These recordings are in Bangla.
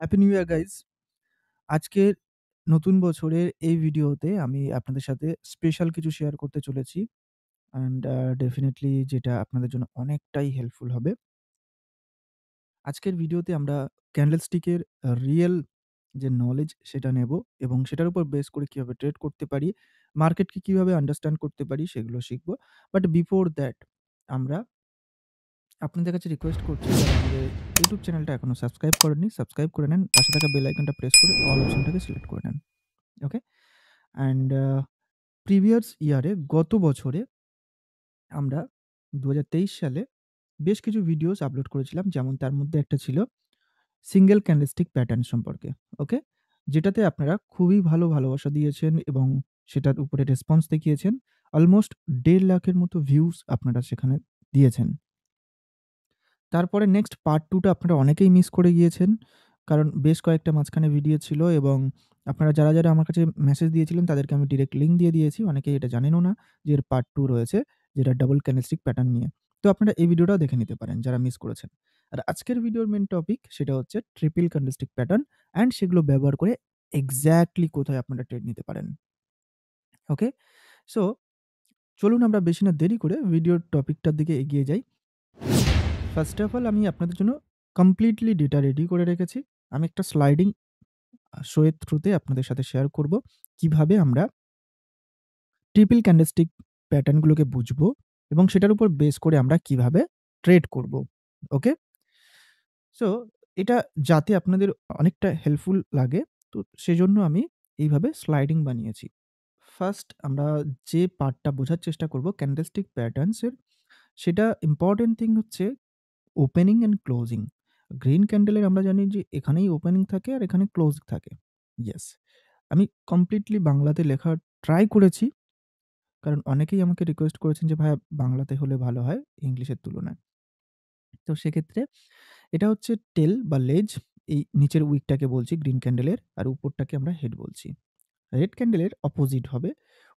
হ্যাপি নিউ ইয়ার গাইজ আজকের নতুন বছরের এই ভিডিওতে আমি আপনাদের সাথে স্পেশাল কিছু শেয়ার করতে চলেছি অ্যান্ড ডেফিনেটলি যেটা আপনাদের জন্য অনেকটাই হেল্পফুল হবে আজকের ভিডিওতে আমরা ক্যান্ডেল স্টিকের রিয়েল যে নলেজ সেটা নেব এবং সেটার উপর বেস করে কীভাবে ট্রেড করতে পারি মার্কেটকে কীভাবে আন্ডারস্ট্যান্ড করতে পারি সেগুলো শিখবো বাট বিফোর দ্যাট আমরা আপনাদের কাছে রিকোয়েস্ট করছি আমাদের ইউটিউব চ্যানেলটা এখনও সাবস্ক্রাইব করেননি সাবস্ক্রাইব করে নেন পাশে থাকা বেল আইকনটা প্রেস করে অল অপশনটাকে সিলেক্ট করে নেন ওকে অ্যান্ড প্রিভিয়াস ইয়ারে গত বছরে আমরা দু সালে বেশ কিছু ভিডিওস আপলোড করেছিলাম যেমন তার মধ্যে একটা ছিল সিঙ্গেল ক্যান্ডেলস্টিক প্যাটার্ন সম্পর্কে ওকে যেটাতে আপনারা খুবই ভালো ভালোবাসা দিয়েছেন এবং সেটার উপরে রেসপন্স দেখিয়েছেন অলমোস্ট দেড় লাখের মতো ভিউস আপনারা সেখানে দিয়েছেন তারপরে নেক্সট পার্ট টুটা আপনারা অনেকেই মিস করে গিয়েছেন। কারণ বেশ কয়েকটা মাঝখানে ভিডিও ছিল এবং আপনারা যারা, যারা আমার কাছে মেসেজ দিয়েছিলেন তাদেরকে আমি ডিরেক্ট লিঙ্ক দিয়ে দিয়েছি। অনেকেই এটা জানেনও না যে এর পার্ট টু রয়েছে, যেটা ডাবল ক্যান্ডেলস্টিক প্যাটার্ন নিয়ে। তো আপনারা এই ভিডিওটাও দেখে নিতে পারেন যারা মিস করেছেন। আর আজকের ভিডিওর মেন টপিক সেটা হচ্ছে ট্রিপল ক্যান্ডেলস্টিক প্যাটার্ন অ্যান্ড সেগুলো ব্যবহার করে এক্স্যাক্টলি কোথায় আপনারা ট্রেড নিতে পারেন। ওকে? সো চলুন আমরা বেশি না দেরি করে ভিডিওর টপিকটার দিকে এগিয়ে যাই। ফার্স্ট অফ অল আমি আপনাদের জন্য কমপ্লিটলি ডেটা রেডি করে রেখেছি আমি একটা স্লাইডিং শোয়ের থ্রুতে আপনাদের সাথে শেয়ার করব কিভাবে আমরা ট্রিপল ক্যান্ডাস্টিক প্যাটার্নগুলোকে বুঝবো এবং সেটার উপর বেস করে আমরা কিভাবে ট্রেড করব ওকে সো এটা যাতে আপনাদের অনেকটা হেল্পফুল লাগে তো সেজন্য আমি এইভাবে স্লাইডিং বানিয়েছি ফার্স্ট আমরা যে পার্টটা বোঝার চেষ্টা করব ক্যান্ডেলস্টিক প্যাটার্নসের সেটা ইম্পর্টেন্ট থিং হচ্ছে ওপেনিং অ্যান্ড ক্লোজিং গ্রিন ক্যান্ডেলের আমরা জানি যে এখানেই ওপেনিং থাকে আর এখানে ক্লোজ থাকে ইয়েস আমি কমপ্লিটলি বাংলাতে লেখা ট্রাই করেছি কারণ অনেকেই আমাকে রিকোয়েস্ট করেছেন যে ভাই বাংলাতে হলে ভালো হয় ইংলিশের তুলনায় তো সেক্ষেত্রে এটা হচ্ছে টেল বা লেজ এই নিচের উইকটাকে বলছি গ্রিন ক্যান্ডেলের আর উপরটাকে আমরা হেড বলছি রেড ক্যান্ডেলের অপোজিট হবে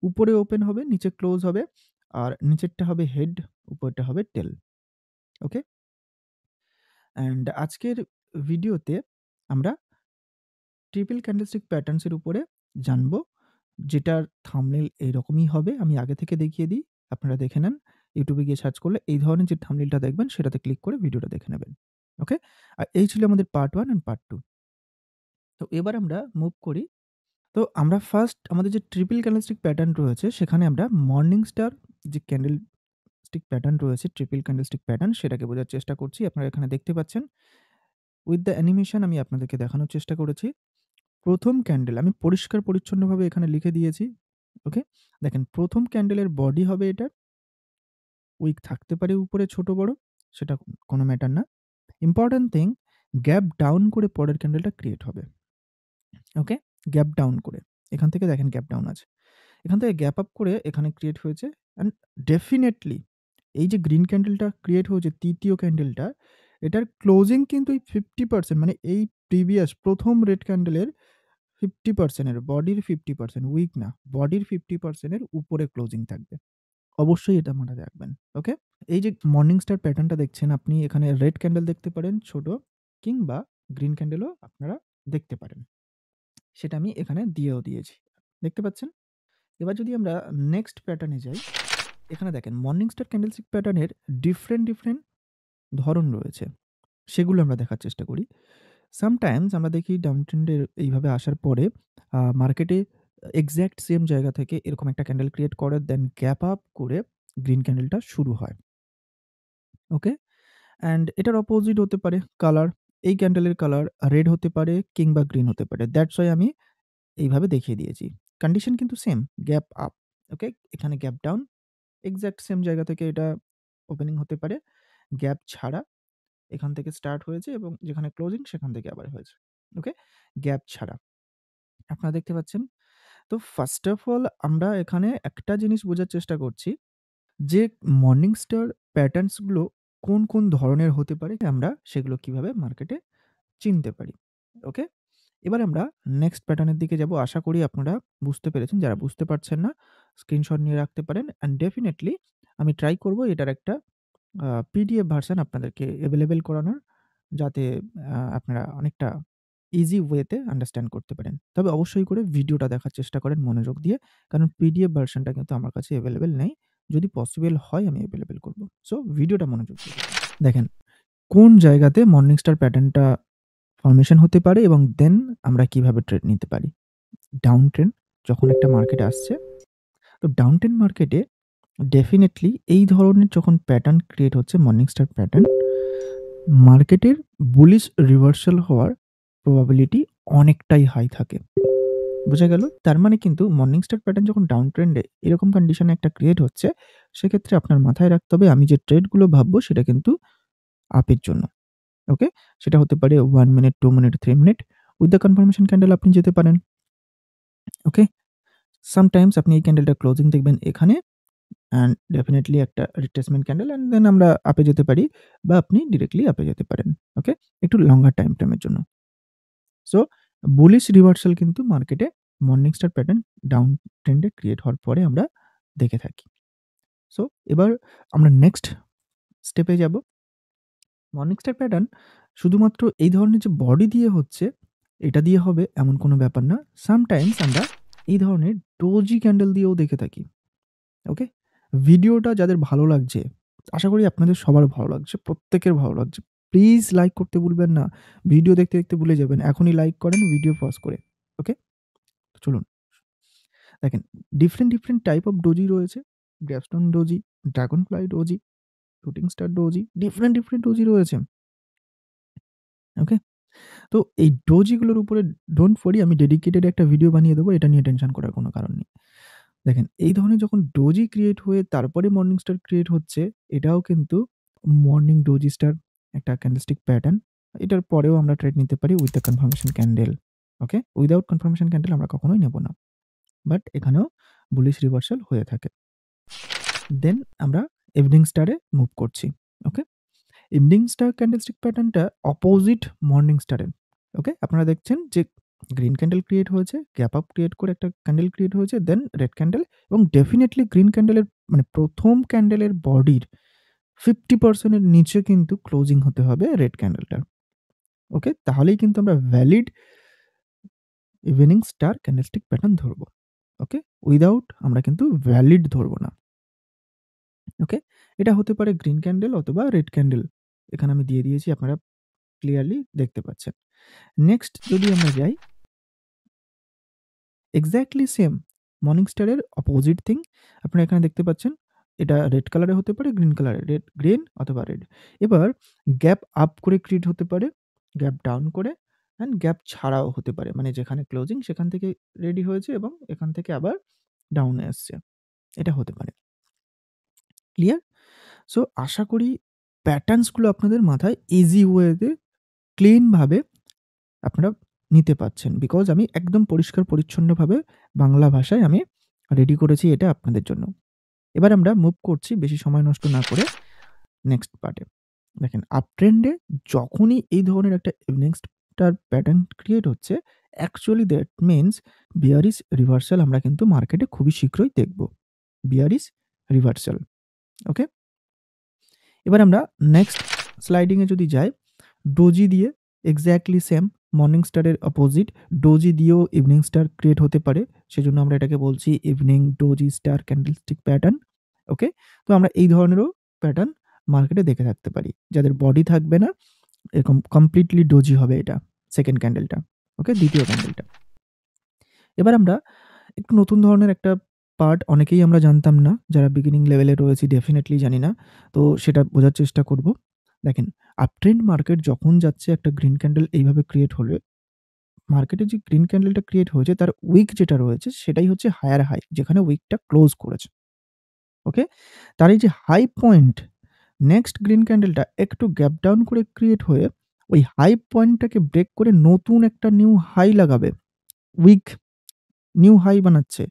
উপরে ওপেন হবে নিচে ক্লোজ হবে আর নিচেরটা হবে হেড উপরটা হবে টেল ওকে অ্যান্ড আজকের ভিডিওতে আমরা ট্রিপল ক্যান্ডেলস্টিক প্যাটার্নসের উপরে জানবো যেটার থামনেল এইরকমই হবে আমি আগে থেকে দেখিয়ে দিই আপনারা দেখে নেন ইউটিউবে গিয়ে সার্চ করলে এই ধরনের যে থামনেলটা দেখবেন সেটাতে ক্লিক করে ভিডিওটা দেখে নেবেন ওকে আর এই ছিল আমাদের part one and part two তো এবার আমরা মুভ করি তো আমরা ফার্স্ট আমাদের যে ট্রিপল ক্যান্ডেলস্টিক প্যাটার্ন রয়েছে সেখানে আমরা মর্নিং স্টার যে ক্যান্ডেল ক্যান্ডেলস্টিক প্যাটার্ন রয়েছে ট্রিপল ক্যান্ডেলস্টিক প্যাটার্ন সেটাকে বোঝার চেষ্টা করছি আপনারা এখানে দেখতে পাচ্ছেন উইথ দ্য অ্যানিমেশন আমি আপনাদেরকে দেখানোর চেষ্টা করেছি প্রথম ক্যান্ডেল আমি পরিষ্কার পরিচ্ছন্নভাবে এখানে লিখে দিয়েছি ওকে দেখেন প্রথম ক্যান্ডেলের বডি হবে এটা উইক থাকতে পারে উপরে ছোট বড় সেটা কোনো ম্যাটার না ইম্পর্ট্যান্ট থিং গ্যাপ ডাউন করে পরের ক্যান্ডেলটা ক্রিয়েট হবে ওকে গ্যাপ ডাউন করে এখান থেকে দেখেন গ্যাপ ডাউন আছে এখান থেকে গ্যাপ আপ করে এখানে ক্রিয়েট হয়েছে অ্যান্ড ডেফিনেটলি এই যে গ্রিন ক্যান্ডেলটা ক্রিয়েট হয়েছে তৃতীয় ক্যান্ডেলটা এটার ক্লোজিং কিন্তু এই ফিফটি পার্সেন্ট মানে এই প্রিভিয়াস প্রথম রেড ক্যান্ডেলের ফিফটি পার্সেন্টের বডির ফিফটি পার্সেন্ট উইক না বডির ফিফটি পার্সেন্টের উপরে ক্লোজিং থাকবে অবশ্যই এটা মনে রাখবেন ওকে এই যে মর্নিং স্টার প্যাটার্নটা দেখছেন আপনি এখানে রেড ক্যান্ডেল দেখতে পারেন ছোট কিংবা গ্রিন ক্যান্ডেলও আপনারা দেখতে পারেন সেটা আমি এখানে দিয়েও দিয়েছি দেখতে পাচ্ছেন এবার যদি আমরা নেক্সট প্যাটার্নে যাই এখানে দেখেন মর্নিং স্টার ক্যান্ডেলস্টিক প্যাটার্নের ডিফারেন্ট ডিফারেন্ট ধরন রয়েছে সেগুলো আমরা দেখার চেষ্টা করি সামটাইমস আমরা দেখি ডাউন ট্রেন্ডের এইভাবে আসার পরে মার্কেটে এক্স্যাক্ট সেম জায়গা থেকে এরকম একটা ক্যান্ডেল ক্রিয়েট করে দেন গ্যাপ আপ করে গ্রিন ক্যান্ডেলটা শুরু হয় ওকে অ্যান্ড এটার অপোজিট হতে পারে কালার এই ক্যান্ডেলের কালার রেড হতে পারে কিংবা গ্রিন হতে পারে দ্যাটস ওয়াই আমি এইভাবে দেখিয়ে দিয়েছি কন্ডিশন কিন্তু সেম গ্যাপ আপ ওকে এখানে গ্যাপ ডাউন এক্স্যাক্ট সেম জায়গা থেকে এটা ওপেনিং হতে পারে গ্যাপ ছাড়া এখান থেকে স্টার্ট হয়েছে এবং যেখানে ক্লোজিং সেখান থেকে আবার হয়েছে ওকে গ্যাপ ছাড়া আপনারা দেখতে পাচ্ছেন তো ফার্স্ট অফ অল আমরা এখানে একটা জিনিস বোঝার চেষ্টা করছি যে মর্নিং স্টার প্যাটার্নসগুলো কোন কোন ধরনের হতে পারে আমরা সেগুলো কিভাবে মার্কেটে চিনতে পারি ওকে এবার আমরা নেক্সট প্যাটার্নের দিকে যাব আশা করি আপনারা বুঝতে পেরেছেন যারা বুঝতে পারছেন না স্ক্রিনশট নিয়ে রাখতে পারেন অ্যান্ড ডেফিনেটলি আমি ট্রাই করব এটার একটা পিডিএফ ভার্সন আপনাদেরকে অ্যাভেলেবেল করানোর যাতে আপনারা অনেকটা ইজি ওয়েতে আন্ডারস্ট্যান্ড করতে পারেন তবে অবশ্যই করে ভিডিওটা দেখার চেষ্টা করেন মনোযোগ দিয়ে কারণ পিডিএফ ভার্সনটা কিন্তু আমার কাছে অ্যাভেলেবেল নেই যদি পসিবল হয় আমি অ্যাভেলেবেল করব সো ভিডিওটা মনোযোগ দিয়ে দেখেন কোন জায়গাতে মর্নিং স্টার প্যাটার্নটা ফর্মেশন হতে পারে এবং দেন আমরা কিভাবে ট্রেড নিতে পারি ডাউন ট্রেন যখন একটা মার্কেট আসছে তো ডাউন টেন মার্কেটে ডেফিনেটলি এই ধরনের যখন প্যাটার্ন ক্রিয়েট হচ্ছে মর্নিং স্টার প্যাটার্ন মার্কেটের বুলিশ রিভার্সাল হওয়ার প্রবাবিলিটি অনেকটাই হাই থাকে বোঝা গেল তার মানে কিন্তু মর্নিং স্টার প্যাটার্ন যখন ডাউন ট্রেন্ডে এরকম কন্ডিশনে একটা ক্রিয়েট হচ্ছে সেক্ষেত্রে আপনার মাথায় রাখতে হবে আমি যে ট্রেডগুলো ভাববো সেটা কিন্তু আপের জন্য ওকে সেটা হতে পারে one minute two minute three minute with the confirmation candle আপনি যেতে পারেন ওকে সামটাইমস আপনি এই ক্যান্ডেলটা ক্লোজিং দেখবেন এখানে অ্যান্ড ডেফিনেটলি একটা রিপ্লেসমেন্ট ক্যান্ডেল অ্যান্ড দেন আমরা আপে যেতে পারি বা আপনি ডিরেক্টলি আপে যেতে পারেন ওকে একটু লঙ্গার টাইম ফ্রেমের জন্য সো বুলিশ রিভার্সাল কিন্তু মার্কেটে মর্নিং স্টার প্যাটার্ন ডাউন ট্রেন্ডে ক্রিয়েট হওয়ার পরে আমরা দেখে থাকি সো এবার আমরা নেক্সট স্টেপে যাব মর্নিং স্টার প্যাটার্ন শুধুমাত্র এই ধরনের যে বডি দিয়ে হচ্ছে এটা দিয়ে হবে এমন কোনো ব্যাপার না সামটাইমস আমরা এই ধরনের ডোজি ক্যান্ডেল দিয়েও দেখে থাকি ওকে ভিডিওটা যাদের ভালো লাগছে আশা করি আপনাদের সবার ভালো লাগছে প্রত্যেকের ভালো লাগছে প্লিজ লাইক করতে ভুলবেন না ভিডিও দেখতে দেখতে ভুলে যাবেন এখনই লাইক করেন ভিডিও পজ করে ওকে চলুন দেখেন different different type of doji রয়েছে gravestone doji dragonfly doji shooting star doji different different doji রয়েছে ওকে তো এই ডোজিগুলোর উপরে ডোন্ট ফরি আমি ডেডিকেটেড একটা ভিডিও বানিয়ে দেবো এটা নিয়ে টেনশন করার কোনো কারণ নেই দেখেন এই ধরনের যখন ডোজি ক্রিয়েট হয়ে তারপরে মর্নিং স্টার ক্রিয়েট হচ্ছে এটাও কিন্তু মর্নিং ডোজি স্টার একটা ক্যান্ডেলস্টিক প্যাটার্ন এটার পরেও আমরা ট্রেড নিতে পারি with the confirmation candle okay without confirmation candle আমরা কখনোই নেব না বাট এখানেও বুলিশ রিভার্সাল হয়ে থাকে দেন আমরা ইভিনিং স্টারে মুভ করছি ওকে ইভিনিং স্টার ক্যান্ডেলস্টিক প্যাটার্নটা অপোজিট মর্নিং স্টারের ওকে আপনারা দেখছেন যে গ্রিন ক্যান্ডেল ক্রিয়েট হয়েছে গ্যাপ আপ ক্রিয়েট করে একটা ক্যান্ডেল ক্রিয়েট হয়েছে দেন রেড ক্যান্ডেল এবং ডেফিনেটলি গ্রিন ক্যান্ডেলের মানে প্রথম ক্যান্ডেলের বডির ফিফটি পার্সেন্টের নিচে কিন্তু ক্লোজিং হতে হবে রেড ক্যান্ডেলটার ওকে তাহলেই কিন্তু আমরা valid evening star candlestick pattern ধরবো ওকে উইদাউট আমরা কিন্তু ভ্যালিড ধরবো না ওকে এটা হতে পারে গ্রিন ক্যান্ডেল অথবা রেড ক্যান্ডেল এখানে আমি দিয়ে দিয়েছি আপনারা ক্লিয়ারলি দেখতে পাচ্ছেন নেক্সট যদি আমরা যাই এক্স্যাক্টলি সেম মর্নিং স্টারের অপোজিট থিং আপনারা এখানে দেখতে পাচ্ছেন এটা রেড কালারে হতে পারে গ্রিন কালারে রেড গ্রিন অথবা রেড এবার গ্যাপ আপ করে ক্রিয়েট হতে পারে গ্যাপ ডাউন করে অ্যান্ড গ্যাপ ছাড়াও হতে পারে মানে যেখানে ক্লোজিং সেখান থেকে রেডি হয়েছে এবং এখান থেকে আবার ডাউনে আসছে এটা হতে পারে ক্লিয়ার সো আশা করি প্যাটার্নসগুলো আপনাদের মাথায় ইজি ওয়েতে ক্লিনভাবে আপনারা নিতে পাচ্ছেন বিকজ আমি একদম পরিষ্কার পরিচ্ছন্নভাবে বাংলা ভাষায় আমি রেডি করেছি এটা আপনাদের জন্য এবার আমরা মুভ করছি বেশি সময় নষ্ট না করে নেক্সট পার্টে দেখেন আপ ট্রেন্ডে যখনই এই ধরনের একটা নেক্সটটার প্যাটার্ন ক্রিয়েট হচ্ছে actually that means bearish reversal আমরা কিন্তু মার্কেটে খুবই শীঘ্রই দেখব বিয়ারিস রিভার্সাল ওকে এবার আমরা নেক্সট স্লাইডিংয়ে যদি যাই ডোজি দিয়ে এক্স্যাক্টলি সেম মর্নিং স্টারের অপোজিট ডোজি দিয়েও ইভিনিং স্টার ক্রিয়েট হতে পারে সেজন্য আমরা এটাকে বলছি evening doji star candlestick pattern okay তো আমরা এই ধরনেরও প্যাটার্ন মার্কেটে দেখে থাকতে পারি যাদের বডি থাকবে না এরকম কমপ্লিটলি ডোজি হবে এটা সেকেন্ড ক্যান্ডেলটা ওকে দ্বিতীয় ক্যান্ডেলটা এবার আমরা একটু নতুন ধরনের একটা পার্ট অনেকেই আমরা জানতাম না যারা বিগিনিং লেভেলে রয়েছি ডেফিনেটলি জানি না তো সেটা বোঝার চেষ্টা করব দেখেন আপট্রেন্ড মার্কেট যখন যাচ্ছে একটা গ্রিন ক্যান্ডেল এইভাবে ক্রিয়েট হলে মার্কেটে যে গ্রিন ক্যান্ডেলটা ক্রিয়েট হয়েছে তার উইক যেটা রয়েছে সেটাই হচ্ছে হায়ার হাই যেখানে উইকটা ক্লোজ করেছে ওকে তার এই যে হাই পয়েন্ট নেক্সট গ্রিন ক্যান্ডেলটা একটু গ্যাপ ডাউন করে ক্রিয়েট হয়ে ওই হাই পয়েন্টটাকে ব্রেক করে নতুন একটা নিউ হাই লাগাবে উইক নিউ হাই বানাচ্ছে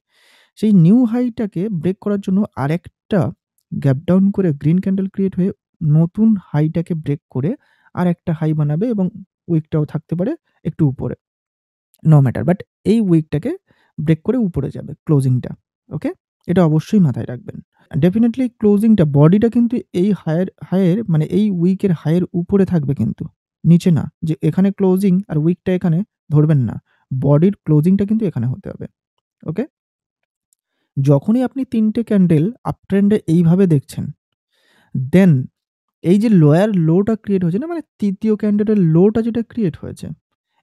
সেই নিউ হাইটাকে ব্রেক করার জন্য আরেকটা গ্যাপ ডাউন করে গ্রিন ক্যান্ডেল ক্রিয়েট হয়ে নতুন হাইটাকে ব্রেক করে আর একটা হাই বানাবে এবং উইকটাও থাকতে পারে একটু উপরে নো ম্যাটার বাট এই উইকটাকে ব্রেক করে উপরে যাবে ক্লোজিংটা ওকে এটা অবশ্যই মাথায় রাখবেন ডেফিনেটলি ক্লোজিংটা বডিটা কিন্তু এই হায়ের হায়ের মানে এই উইকের হায়ের উপরে থাকবে কিন্তু নিচে না যে এখানে ক্লোজিং আর উইকটা এখানে ধরবেন না বডির ক্লোজিংটা কিন্তু এখানে হতে হবে ওকে যখনই আপনি তিনটে ক্যান্ডেল আপট্রেন্ডে এইভাবে দেখছেন দেন এই যে লোয়ার লোটা ক্রিয়েট হয়েছে না মানে তৃতীয় ক্যান্ডেলের লোটা যেটা ক্রিয়েট হয়েছে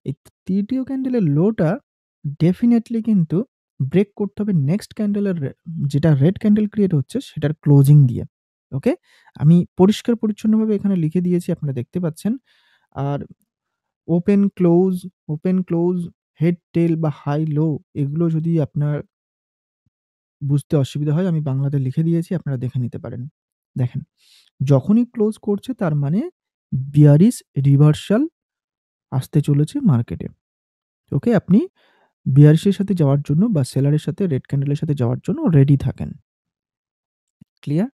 এই তৃতীয় ক্যান্ডেলের লোটা ডেফিনেটলি কিন্তু ব্রেক করতে হবে নেক্সট ক্যান্ডেলের যেটা রেড ক্যান্ডেল ক্রিয়েট হচ্ছে সেটার ক্লোজিং দিয়ে ওকে আমি পরিষ্কার পরিচ্ছন্নভাবে এখানে লিখে দিয়েছি আপনারা দেখতে পাচ্ছেন আর open close open close head tail বা হাই লো এগুলো যদি আপনার বুঝতে অসুবিধা হয় আমি বাংলাতে লিখে দিয়েছি আপনারা দেখে নিতে পারেন। দেখেন, যখনই ক্লোজ করছে তার মানে bearish রিভার্সাল আসতে চলেছে মার্কেটে। ওকে? আপনি বিয়ারিসের সাথে যাওয়ার জন্য বা সেলারের সাথে রেড ক্যান্ডেলের সাথে যাওয়ার জন্য রেডি থাকেন। ক্লিয়ার?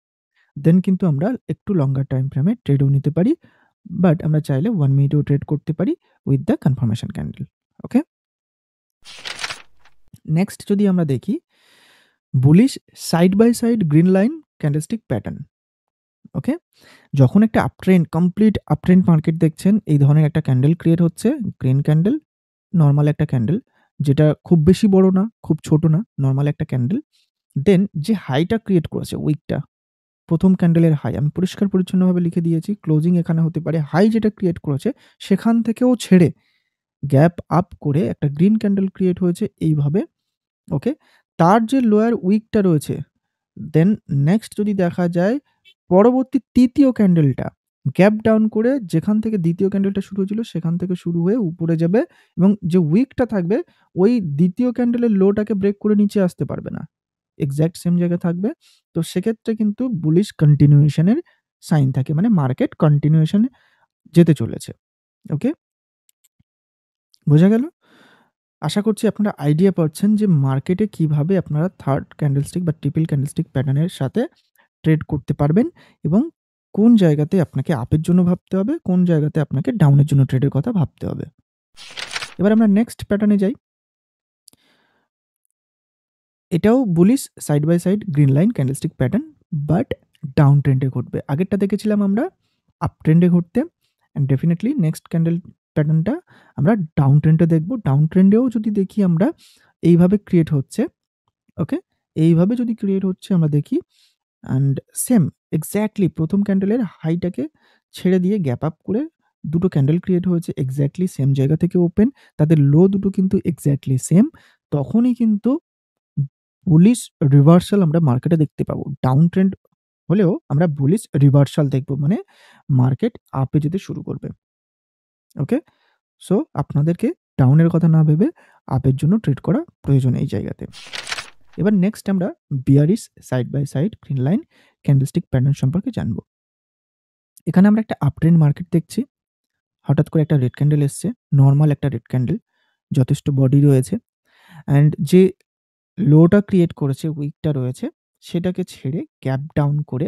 দেন কিন্তু আমরা একটু লঙ্গার টাইম ফ্রেমে ট্রেডও নিতে পারি। বাট আমরা চাইলে ওয়ান মিনিটেও ট্রেড করতে পারি with the confirmation candle. Okay? Next যদি আমরা দেখি bullish side by side green line candlestick pattern okay যখন একটা আপট্রেন্ড কমপ্লিট আপট্রেন্ড মার্কেট দেখছেন এই ধরনের একটা ক্যান্ডেল ক্রিয়েট হচ্ছে গ্রিন ক্যান্ডেল নর্মাল একটা ক্যান্ডেল যেটা খুব বেশি বড় না খুব ছোট না নর্মাল একটা ক্যান্ডেল দেন যে হাইটা ক্রিয়েট করেছে উইকটা প্রথম ক্যান্ডেলের হাই আমি পরিষ্কার পরিচ্ছন্নভাবে লিখে দিয়েছি ক্লোজিং এখানে হতে পারে হাই যেটা ক্রিয়েট করেছে সেখান থেকেও ছেড়ে গ্যাপ আপ করে একটা গ্রিন ক্যান্ডেল ক্রিয়েট হয়েছে এইভাবে ওকে তার যে লোয়ার উইকটা রয়েছে দেন নেক্সট যদি দেখা যায় পরবর্তী তৃতীয় ক্যান্ডেলটা গ্যাপ ডাউন করে যেখান থেকে দ্বিতীয় ক্যান্ডেলটা শুরু হয়েছিল সেখান থেকে শুরু হয়ে উপরে যাবে এবং যে উইকটা থাকবে ওই দ্বিতীয় ক্যান্ডেলের লোটাকে ব্রেক করে নিচে আসতে পারবে না এক্স্যাক্ট সেম জায়গায় থাকবে তো সেক্ষেত্রে কিন্তু বুলিশ কন্টিনিউয়েশনের সাইন থাকে মানে মার্কেট কন্টিনিউয়েশনে যেতে চলেছে ওকে বোঝা গেল আশা করছি আপনারা আইডিয়া পাচ্ছেন যে মার্কেটে কিভাবে আপনারা থার্ড ক্যান্ডেলস্টিক বা ট্রিপল ক্যান্ডেলস্টিক প্যাটার্নের সাথে ট্রেড করতে পারবেন এবং কোন জায়গাতে আপনাকে আপের জন্য ভাবতে হবে কোন জায়গাতে আপনাকে ডাউনের জন্য ট্রেডের কথা ভাবতে হবে এবার আমরা নেক্সট প্যাটার্নে যাই এটাও bullish side by side green line candlestick pattern but down ট্রেন্ডে ঘটবে আগেরটা দেখেছিলাম আমরা আপ ট্রেন্ডে ঘটতে অ্যান্ড ডেফিনেটলি নেক্সট ক্যান্ডেল প্যাটার্নটা আমরা ডাউন ট্রেন্ডে দেখব ডাউন ট্রেন্ডেও যদি দেখি আমরা এইভাবে ক্রিয়েট হচ্ছে ওকে এইভাবে যদি ক্রিয়েট হচ্ছে আমরা দেখি অ্যান্ড সেম এক্স্যাক্টলি প্রথম ক্যান্ডেলের হাইটাকে ছেড়ে দিয়ে গ্যাপ আপ করে দুটো ক্যান্ডেল ক্রিয়েট হয়েছে এক্স্যাক্টলি সেম জায়গা থেকে ওপেন তাদের লো দুটো কিন্তু এক্স্যাক্টলি সেম তখনই কিন্তু বুলিশ রিভার্সাল আমরা মার্কেটে দেখতে পাবো ডাউন ট্রেন্ড হলেও আমরা বুলিশ রিভার্সাল দেখব মানে মার্কেট আপে যেতে শুরু করবে ওকে সো আপনাদেরকে ডাউনের কথা না ভেবে আপের জন্য ট্রেড করা প্রয়োজন এই জায়গাতে এবার নেক্সট আমরা bearish side by side green line candlestick pattern সম্পর্কে জানব এখানে আমরা একটা আপট্রেন্ড মার্কেট দেখছি হঠাৎ করে একটা রেড ক্যান্ডেল এসছে নর্মাল একটা রেড ক্যান্ডেল যথেষ্ট বডি রয়েছে অ্যান্ড যে লোটা ক্রিয়েট করেছে উইকটা রয়েছে সেটাকে ছেড়ে ক্যাপ ডাউন করে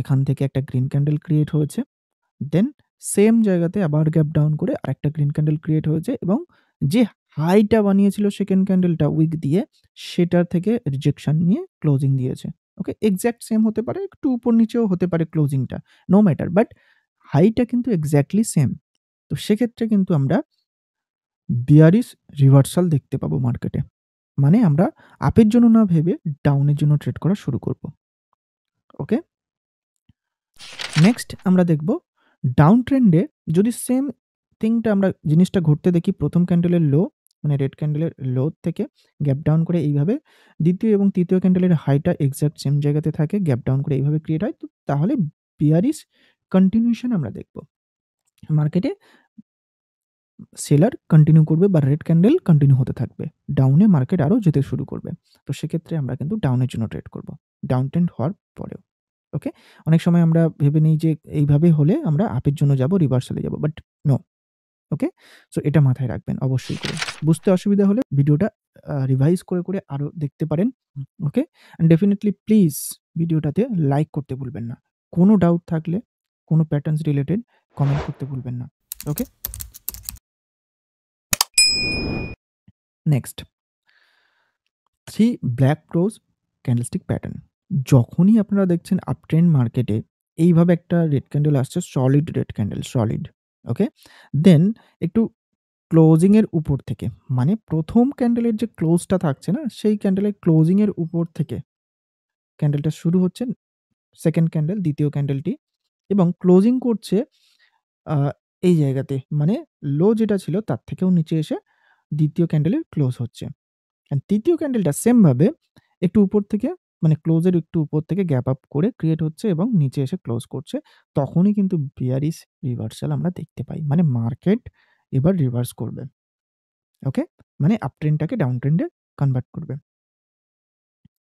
এখান থেকে একটা গ্রিন ক্যান্ডেল ক্রিয়েট হয়েছে দেন সেম জায়গাতে আবার গ্যাপ ডাউন করে আরেকটা গ্রিন ক্যান্ডেল ক্রিয়েট হয়েছে এবং যে হাইটা বানিয়েছিল সেকেন্ড ক্যান্ডেলটা উইক দিয়ে সেটার থেকে রিজেকশন নিয়ে ক্লোজিং দিয়েছে ওকে এক্স্যাক্ট সেম হতে পারে একটু উপর নিচেও হতে পারে ক্লোজিংটা নো ম্যাটার বাট হাইটা কিন্তু এক্স্যাক্টলি সেম তো সেক্ষেত্রে কিন্তু আমরা বিয়ারিস রিভার্সাল দেখতে পাবো মার্কেটে মানে আমরা আপের জন্য না ভেবে ডাউনের জন্য ট্রেড করা শুরু করব ওকে নেক্সট আমরা দেখবো ডাউন ট্রেন্ডে যদি সেম থিংটা আমরা জিনিসটা ঘুরতে দেখি প্রথম ক্যান্ডেলের লো মানে রেড ক্যান্ডেলের লো থেকে গ্যাপ ডাউন করে এইভাবে দ্বিতীয় এবং তৃতীয় ক্যান্ডেলের হাইটা এক্স্যাক্ট সেম জায়গাতে থাকে গ্যাপ ডাউন করে এইভাবে ক্রিয়েট হয় তো তাহলে বিয়ারিস কন্টিনিউশন আমরা দেখব মার্কেটে সেলার কন্টিনিউ করবে বা রেড ক্যান্ডেল কন্টিনিউ হতে থাকবে ডাউনে মার্কেট আরও যেতে শুরু করবে তো সেক্ষেত্রে আমরা কিন্তু ডাউনের জন্য ট্রেড করব ডাউন ট্রেন্ড হওয়ার পরেও ওকে অনেক সময় আমরা ভেবে নিই যে এইভাবে হলে আমরা আপের জন্য যাব রিভার্সালে যাব বাট নো ওকে সো এটা মাথায় রাখবেন অবশ্যই করে বুঝতে অসুবিধা হলে ভিডিওটা রিভাইজ করে করে আরও দেখতে পারেন ওকে অ্যান্ড ডেফিনেটলি প্লিজ ভিডিওটাতে লাইক করতে ভুলবেন না কোনো ডাউট থাকলে কোনো প্যাটার্নস রিলেটেড কমেন্ট করতে ভুলবেন না okay next three black crows candlestick pattern যখনই আপনারা দেখছেন আপট্রেন্ড মার্কেটে এইভাবে একটা রেড ক্যান্ডেল আসছে solid red candle solid okay then একটু ক্লোজিংয়ের উপর থেকে মানে প্রথম ক্যান্ডেলের যে ক্লোজটা থাকছে না সেই ক্যান্ডেলের ক্লোজিংয়ের উপর থেকে ক্যান্ডেলটা শুরু হচ্ছে সেকেন্ড ক্যান্ডেল দ্বিতীয় ক্যান্ডেলটি এবং ক্লোজিং করছে এই জায়গাতে মানে লো যেটা ছিল তার থেকেও নিচে এসে দ্বিতীয় ক্যান্ডেলের ক্লোজ হচ্ছে তৃতীয় ক্যান্ডেলটা সেমভাবে একটু উপর থেকে মানে ক্লোজের একটু উপর থেকে গ্যাপ আপ করে ক্রিয়েট হচ্ছে এবং নিচে এসে ক্লোজ করছে। তখনই কিন্তু বিয়ারিস রিভার্সাল আমরা দেখতে পাই। মানে মার্কেট এবার রিভার্স করবে। ওকে? মানে আপ ট্রেন্ডটাকে ডাউন ট্রেন্ডে কনভার্ট করবে।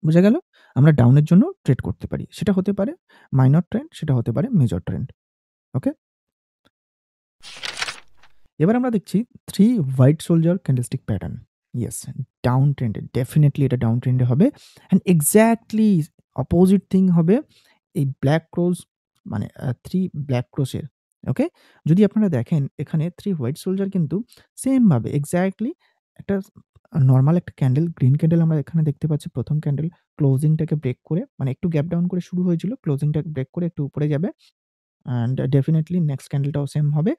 বুঝা গেল? আমরা ডাউনের জন্য ট্রেড করতে পারি। সেটা হতে পারে মাইনর ট্রেন্ড, সেটা হতে পারে মেজর ট্রেন্ড। ওকে? এবার আমরা দেখছি three white soldier candlestick pattern. Yes down ট্রেন্ডে ডেফিনেটলি এটা ডাউন ট্রেন্ডে হবে অ্যান্ড এক্স্যাক্টলি অপোজিট থিং হবে এই ব্ল্যাক ক্রোজ মানে থ্রি ব্ল্যাক ক্রোসের ওকে যদি আপনারা দেখেন এখানে থ্রি হোয়াইট সোলজার কিন্তু সেমভাবে এক্স্যাক্টলি একটা নর্মাল একটা ক্যান্ডেল গ্রিন ক্যান্ডেল আমরা এখানে দেখতে পাচ্ছি প্রথম ক্যান্ডেল ক্লোজিংটাকে ব্রেক করে মানে একটু গ্যাপ ডাউন করে শুরু হয়েছিল ক্লোজিংটাকে ব্রেক করে একটু উপরে যাবে অ্যান্ড ডেফিনেটলি নেক্সট ক্যান্ডেলটাও সেম হবে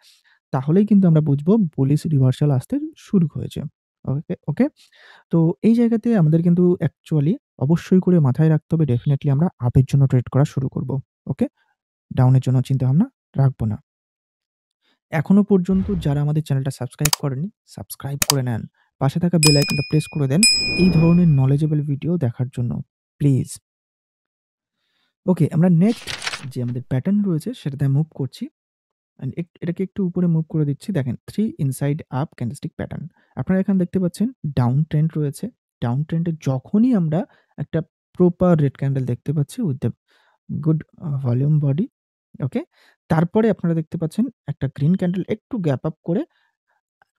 তাহলেই কিন্তু আমরা বুঝবো পুলিশ রিভার্সাল আসতে শুরু হয়েছে ওকে, ওকে? তো এই জায়গাতে আমাদের কিন্তু অ্যাকচুয়ালি অবশ্যই করে মাথায় রাখতে হবে ডেফিনেটলি আমরা আপের জন্য ট্রেড করা শুরু করব। ওকে? ডাউনের জন্য চিন্তা ভাবনা রাখবো না। এখনো পর্যন্ত যারা আমাদের চ্যানেলটা সাবস্ক্রাইব করেনি সাবস্ক্রাইব করে নেন। পাশে থাকা বেল আইকনটা প্রেস করে দেন এই ধরনের নলেজেবল ভিডিও দেখার জন্য প্লিজ। ওকে, আমরা নেক্সট যে আমাদের প্যাটার্ন রয়েছে সেটাতে মুভ করছি। অ্যান্ড এটাকে একটু উপরে মুভ করে দিচ্ছি দেখেন three inside up candlestick pattern আপনারা এখানে দেখতে পাচ্ছেন ডাউন ট্রেন্ড রয়েছে ডাউন ট্রেন্ডে যখনই আমরা একটা প্রপার রেড ক্যান্ডেল দেখতে পাচ্ছি with the good volume body okay তারপরে আপনারা দেখতে পাচ্ছেন একটা গ্রিন ক্যান্ডেল একটু গ্যাপ আপ করে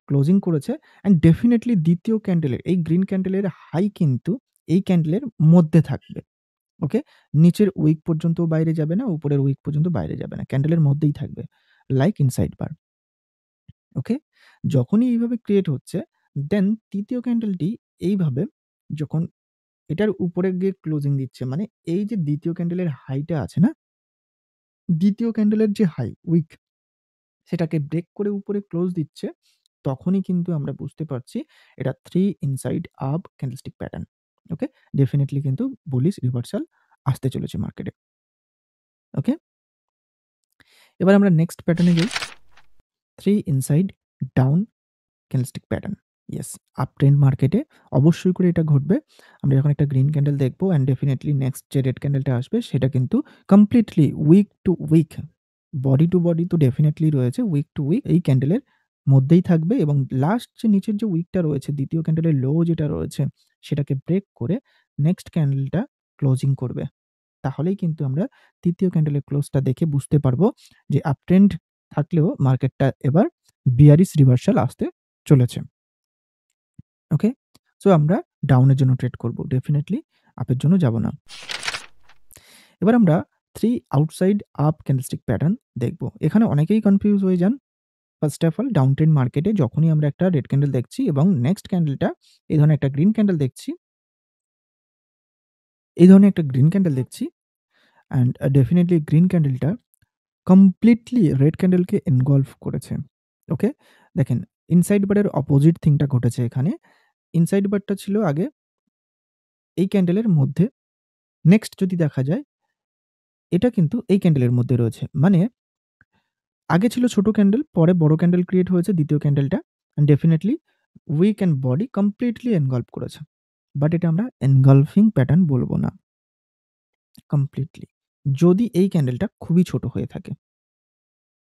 ক্লোজিং করেছে অ্যান্ড ডেফিনেটলি দ্বিতীয় ক্যান্ডেলের এই গ্রিন ক্যান্ডেলের হাই কিন্তু এই ক্যান্ডেলের মধ্যে থাকবে ওকে নিচের উইক পর্যন্ত বাইরে যাবে না উপরের উইক পর্যন্ত বাইরে যাবে না ক্যান্ডেলের মধ্যেই থাকবে লাইক ইনসাইড বার ওকে যখনই এইভাবে ক্রিয়েট হচ্ছে দেন তৃতীয় ক্যান্ডেলটি এইভাবে যখন এটার উপরে গিয়ে ক্লোজিং দিচ্ছে মানে এই যে দ্বিতীয় ক্যান্ডেলের হাইটা আছে না দ্বিতীয় ক্যান্ডেলের যে হাই উইক সেটাকে ব্রেক করে উপরে ক্লোজ দিচ্ছে তখনই কিন্তু আমরা বুঝতে পারছি এটা three inside up candlestick pattern okay definitely কিন্তু বলিস রিভার্সাল আসতে চলেছে মার্কেটে ওকে এবার আমরা নেক্সট প্যাটার্নে যাই three inside down candlestick pattern yes up trend মার্কেটে অবশ্যই করে এটা ঘটবে আমরা যখন একটা গ্রিন ক্যান্ডেল দেখবো অ্যান্ড ডেফিনেটলি নেক্সট যে রেড ক্যান্ডেলটা আসবে সেটা কিন্তু completely wick to wick body to body তো ডেফিনেটলি রয়েছে উইক টু উইক এই ক্যান্ডেলের মধ্যেই থাকবে এবং লাস্ট যে নিচের যে উইকটা রয়েছে দ্বিতীয় ক্যান্ডেলের লো যেটা রয়েছে সেটাকে ব্রেক করে নেক্সট ক্যান্ডেলটা ক্লোজিং করবে তাহলেই কিন্তু আমরা তৃতীয় ক্যান্ডেলের ক্লোজটা দেখে বুঝতে পারবো যে আপট্রেন্ড থাকলেও মার্কেটটা এবার বিয়ারিস রিভার্সাল আসতে চলেছে ওকে সো আমরা ডাউনের জন্য ট্রেড করব ডেফিনেটলি আপের জন্য যাব না এবার আমরা three outside up candlestick pattern দেখব এখানে অনেকেই কনফিউজ হয়ে যান first of all down trend মার্কেটে যখনই আমরা একটা রেড ক্যান্ডেল দেখছি এবং নেক্সট ক্যান্ডেলটা এই ধরনের একটা গ্রিন ক্যান্ডেল দেখছি এই ধরনের একটা গ্রিন ক্যান্ডেল দেখছি অ্যান্ড ডেফিনেটলি গ্রিন ক্যান্ডেলটা কমপ্লিটলি রেড ক্যান্ডেলকে ইনভলভ করেছে ওকে দেখেন ইনসাইড বারের অপোজিট থিংটা ঘটেছে এখানে ইনসাইড বারটা ছিল আগে এই ক্যান্ডেলের মধ্যে নেক্সট যদি দেখা যায় এটা কিন্তু এই ক্যান্ডেলের মধ্যে রয়েছে মানে আগে ছিল ছোট ক্যান্ডেল পরে বড় ক্যান্ডেল ক্রিয়েট হয়েছে দ্বিতীয় ক্যান্ডেলটা definitely wick and body completely engulf করেছে বাট এটা আমরা এনগলফিং প্যাটার্ন বলবো না কমপ্লিটলি যদি এই ক্যান্ডেলটা খুবই ছোট হয়ে থাকে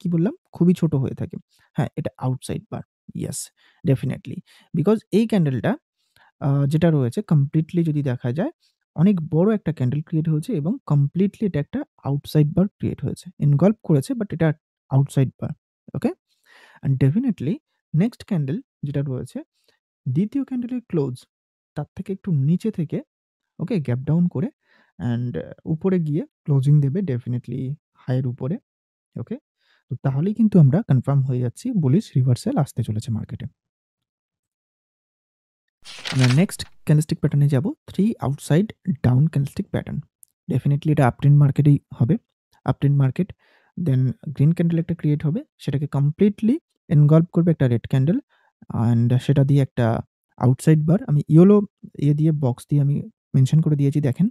কি বললাম খুবই ছোট হয়ে থাকে হ্যাঁ এটা outside bar yes definitely because এই ক্যান্ডেলটা যেটা রয়েছে কমপ্লিটলি যদি দেখা যায় অনেক বড় একটা ক্যান্ডেল ক্রিয়েট হয়েছে এবং কমপ্লিটলি এটা একটা আউটসাইড বার ক্রিয়েট হয়েছে ইনভলভ করেছে বাট এটা outside bar okay and definitely next candle যেটা রয়েছে দ্বিতীয় ক্যান্ডেলের ক্লোজ তার থেকে একটু নিচে থেকে ওকে গ্যাপ ডাউন করে অ্যান্ড uh, উপরে গিয়ে ক্লোজিং দেবে ডেফিনেটলি হাইয়ের উপরে ওকে তো তাহলেই কিন্তু আমরা কনফার্ম হয়ে যাচ্ছি বুলিশ রিভার্সেল আসতে চলেছে মার্কেটে আমরা নেক্সট ক্যান্ডেলস্টিক প্যাটার্নে যাব three outside down candlestick pattern definitely এটা আপট্রেন্ড মার্কেটেই হবে uptrend market then green candle একটা ক্রিয়েট হবে সেটাকে কমপ্লিটলি এনগল্ভ করবে একটা রেড ক্যান্ডেল অ্যান্ড সেটা দিয়ে একটা আউটসাইড বার আমি ইয়েলো ইয়ে দিয়ে বক্স দিয়ে আমি মেনশন করে দিয়েছি দেখেন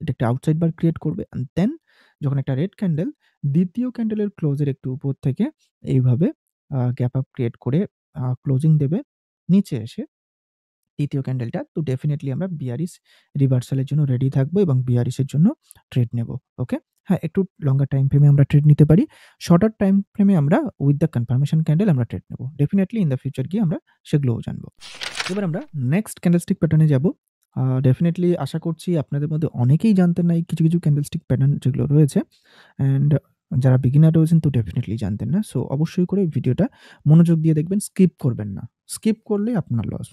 এটা একটা আউটসাইড বার ক্রিয়েট করবে অ্যান্ড দেন যখন একটা রেড ক্যান্ডেল দ্বিতীয় ক্যান্ডেলের ক্লোজের একটু উপর থেকে এইভাবে গ্যাপ আপ ক্রিয়েট করে ক্লোজিং দেবে নিচে এসে তৃতীয় ক্যান্ডেলটা তো ডেফিনেটলি আমরা বিয়ারিস রিভার্সালের জন্য রেডি থাকবো এবং বিয়ারিসের জন্য ট্রেড নেব ওকে হ্যাঁ একটু লঙ্গার টাইম ফ্রেমে আমরা ট্রেড নিতে পারি শর্টার টাইম ফ্রেমে আমরা উইথ দ্য কনফার্মেশন ক্যান্ডেল আমরা ট্রেড নেব ডেফিনেটলি ইন দ্য ফিউচার গিয়ে আমরা সেগুলোও জানবো এবার আমরা নেক্সট ক্যান্ডেলস্টিক প্যাটার্নে যাব ডেফিনেটলি আশা করছি আপনাদের মধ্যে অনেকেই জানতেন না এই কিছু, কিছু ক্যান্ডেলস্টিক প্যাটার্ন যেগুলো রয়েছে অ্যান্ড যারা বিগিনার রয়েছেন তো ডেফিনেটলি জানতেন না। সো অবশ্যই করে ভিডিওটা মনোযোগ দিয়ে দেখবেন, স্কিপ করবেন না। স্কিপ করলে আপনার লস।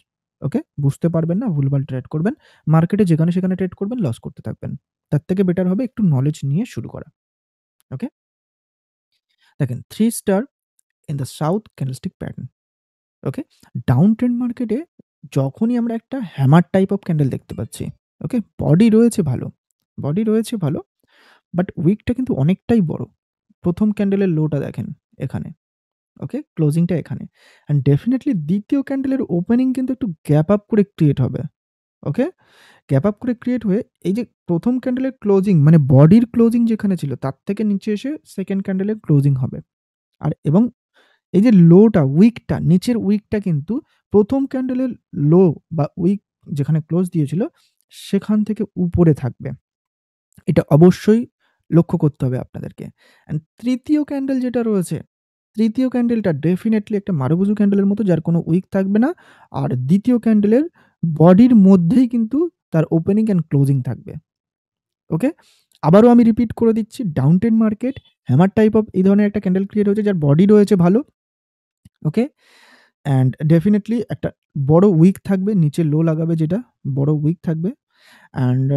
ওকে? বুঝতে পারবেন না, ভুলভাল ট্রেড করবেন। মার্কেটে যেখানে সেখানে ট্রেড করবেন, লস করতে থাকবেন। তার থেকে বেটার হবে একটু নলেজ নিয়ে শুরু করা। ওকে? দেখেন three star in the south candlestick pattern. Okay? Down trend মার্কেটে যখনই আমরা একটা হ্যামার টাইপ অফ ক্যান্ডেল দেখতে পাচ্ছি ওকে বডি রয়েছে ভালো বডি রয়েছে ভালো বাট উইকটা কিন্তু অনেকটাই বড় প্রথম ক্যান্ডেলের লোটা দেখেন এখানে ওকে ক্লোজিংটা এখানে অ্যান্ড ডেফিনেটলি দ্বিতীয় ক্যান্ডেলের ওপেনিং কিন্তু একটু গ্যাপ আপ করে ক্রিয়েট হবে ওকে গ্যাপ আপ করে ক্রিয়েট হয়ে এই যে প্রথম ক্যান্ডেলের ক্লোজিং মানে বডির ক্লোজিং যেখানে ছিল তার থেকে নিচে এসে সেকেন্ড ক্যান্ডেলের ক্লোজিং হবে আর এবং এই যে লোটা উইকটা নিচের উইকটা কিন্তু প্রথম ক্যান্ডেলের লো বা উইক যেখানে ক্লোজ দিয়েছিল সেখান থেকে উপরে থাকবে এটা অবশ্যই লক্ষ্য করতে হবে আপনাদেরকে অ্যান্ড তৃতীয় ক্যান্ডেল যেটা রয়েছে তৃতীয় ক্যান্ডেলটা ডেফিনেটলি একটা মারুবুজু ক্যান্ডেলের মতো যার কোনো উইক থাকবে না আর দ্বিতীয় ক্যান্ডেলের বডির মধ্যেই কিন্তু তার ওপেনিং অ্যান্ড ক্লোজিং থাকবে ওকে আবারও আমি রিপিট করে দিচ্ছি downtrend market hammer type of এই ধরনের একটা ক্যান্ডেল ক্রিয়েট হয়েছে যার বডি রয়েছে ভালো ওকে অ্যান্ড ডেফিনেটলি একটা বড় উইক থাকবে নিচে লো লাগাবে যেটা বড় উইক থাকবে অ্যান্ড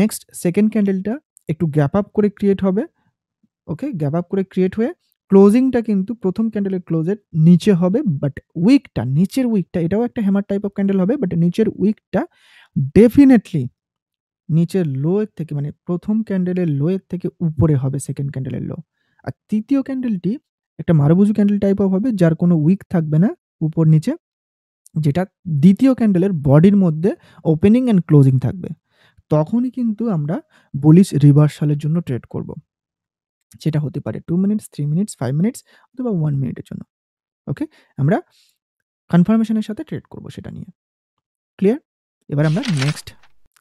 নেক্সট সেকেন্ড ক্যান্ডেলটা একটু গ্যাপ আপ করে ক্রিয়েট হবে ওকে গ্যাপ আপ করে ক্রিয়েট হয়ে ক্লোজিংটা কিন্তু প্রথম ক্যান্ডেলের ক্লোজের নিচে হবে বাট উইকটা নিচের উইকটা এটাও একটা হ্যামার টাইপ অফ ক্যান্ডেল হবে বাট নিচের উইকটা ডেফিনেটলি নিচের লোয়ের থেকে মানে প্রথম ক্যান্ডেলের লোয়ের থেকে উপরে হবে সেকেন্ড ক্যান্ডেলের লো আর তৃতীয় ক্যান্ডেলটি একটা মারবুজু ক্যান্ডেল টাইপ অফ হবে যার কোনো উইক থাকবে না উপর নিচে যেটা দ্বিতীয় ক্যান্ডেলের বডির মধ্যে ওপেনিং অ্যান্ড ক্লোজিং থাকবে তখনই কিন্তু আমরা বলিস রিভার্সালের জন্য ট্রেড করব সেটা হতে পারে two minutes three minutes five minutes অথবা ওয়ান মিনিটের জন্য ওকে আমরা কনফার্মেশনের সাথে ট্রেড করব সেটা নিয়ে ক্লিয়ার এবার আমরা নেক্সট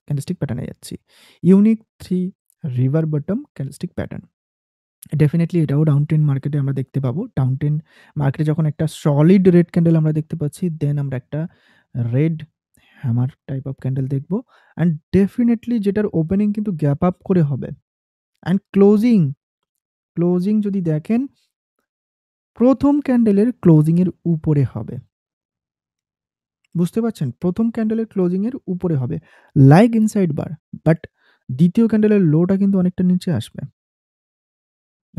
ক্যান্ডেলস্টিক প্যাটার্নে যাচ্ছি unique three river bottom candlestick pattern definitely এটাও ডাউনটেন মার্কেটে আমরা দেখতে পাবো। ডাউনটেন মার্কেটে যখন একটা সলিড রেড ক্যান্ডেল আমরা দেখতে পাচ্ছি, দেন আমরা একটা red hammer type of candle দেখবো অ্যান্ড ডেফিনিটলি যেটার ওপেনিং কিন্তু গ্যাপ আপ করে হবে। অ্যান্ড ক্লোজিং, ক্লোজিং যদি দেখেন প্রথম ক্যান্ডেলের ক্লোজিংয়ের উপরে হবে। বুঝতে পারছেন? প্রথম ক্যান্ডেলের ক্লোজিংয়ের উপরে হবে। Like inside bar. বাট দ্বিতীয় ক্যান্ডেলের লোটা কিন্তু অনেকটা নিচে আসবে।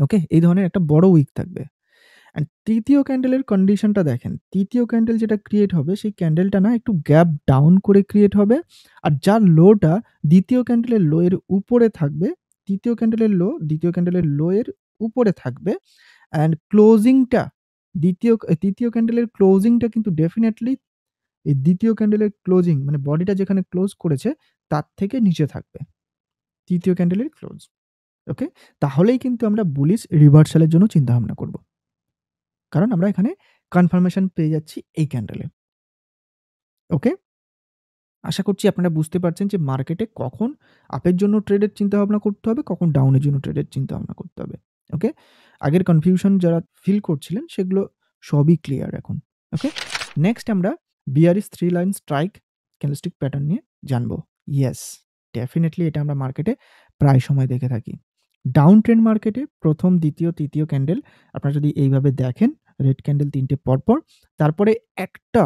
ওকে? এই ধরনের একটা বড় উইক থাকবে। অ্যান্ড তৃতীয় ক্যান্ডেলের কন্ডিশনটা দেখেন। তৃতীয় ক্যান্ডেল যেটা ক্রিয়েট হবে সেই ক্যান্ডেলটা না একটু গ্যাপ ডাউন করে ক্রিয়েট হবে। আর যার লোটা দ্বিতীয় ক্যান্ডেলের লো এর উপরে থাকবে। তৃতীয় ক্যান্ডেলের লো দ্বিতীয় ক্যান্ডেলের লো এর উপরে থাকবে। অ্যান্ড ক্লোজিংটা দ্বিতীয় তৃতীয় ক্যান্ডেলের ক্লোজিংটা কিন্তু ডেফিনেটলি এই দ্বিতীয় ক্যান্ডেলের ক্লোজিং মানে বডিটা যেখানে ক্লোজ করেছে তার থেকে নিচে থাকবে। তৃতীয় ক্যান্ডেলের ক্লোজ। ওকে তাহলেই কিন্তু আমরা বুলিশ রিভার্সালের জন্য চিন্তা ভাবনা করব কারণ আমরা এখানে কনফার্মেশন পেয়ে যাচ্ছি এই ক্যান্ডেলে ওকে আশা করছি আপনারা বুঝতে পারছেন যে মার্কেটে কখন আপের জন্য ট্রেডের চিন্তাভাবনা করতে হবে কখন ডাউনের জন্য ট্রেডের চিন্তাভাবনা করতে হবে ওকে আগের কনফিউশন যারা ফিল করছিলেন সেগুলো সবই ক্লিয়ার এখন ওকে নেক্সট আমরা bearish three line strike candlestick pattern নিয়ে জানবো ইয়েস ডেফিনেটলি এটা আমরা মার্কেটে প্রায় সময় দেখে থাকি ডাউন ট্রেন্ড মার্কেটে প্রথম দ্বিতীয় তৃতীয় ক্যান্ডেল আপনারা যদি এইভাবে দেখেন রেড ক্যান্ডেল তিনটে পরপর তারপরে একটা